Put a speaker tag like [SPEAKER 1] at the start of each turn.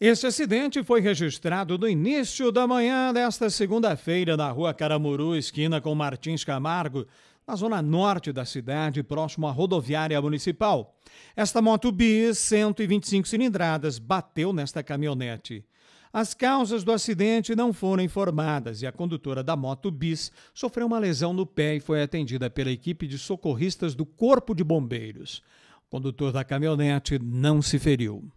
[SPEAKER 1] Este acidente foi registrado no início da manhã desta segunda-feira na rua Caramuru, esquina com Martins Camargo, na zona norte da cidade, próximo à rodoviária municipal. Esta moto bis 125 cilindradas bateu nesta caminhonete. As causas do acidente não foram informadas e a condutora da moto bis sofreu uma lesão no pé e foi atendida pela equipe de socorristas do Corpo de Bombeiros. O condutor da caminhonete não se feriu.